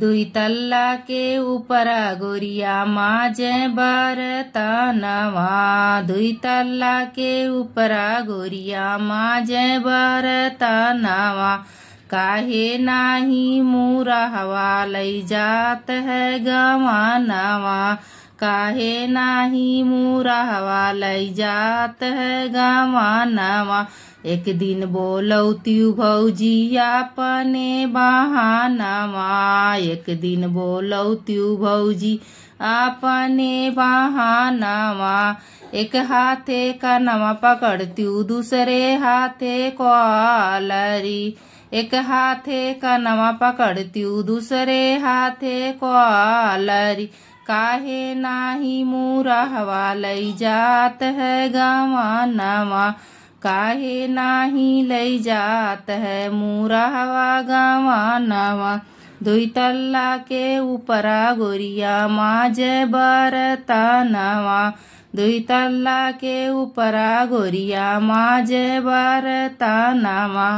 दुई तल्ला के ऊपर गोरिया माजे बरतनवा दुई तल्ला के ऊपर गोरिया माजे बरतनवा काहे नाही मूरा हवा लई जात है गवानवा काहे नाही मूरा हवा लई जात है गवानवा एक दिन बोलौती त्यू भौजिया पने बहानामा एक दिन बोलऊ त्यू भौजी अपने बहानामा एक हाथे का पकड़ पकड़त्यू दूसरे हाथे क्वालरी एक हाथे का पकड़ पकड़त्यू दूसरे हाथे क्वालरी काहे नाही मुरहवा लई जात है गवा नवा काहे नाही लय जात है हवा गावा नावा दुई तल्ला के ऊपरा गोरिया माजे बरता नावा दुई तल्ला के ऊपरा गोरिया माजे बरता नावा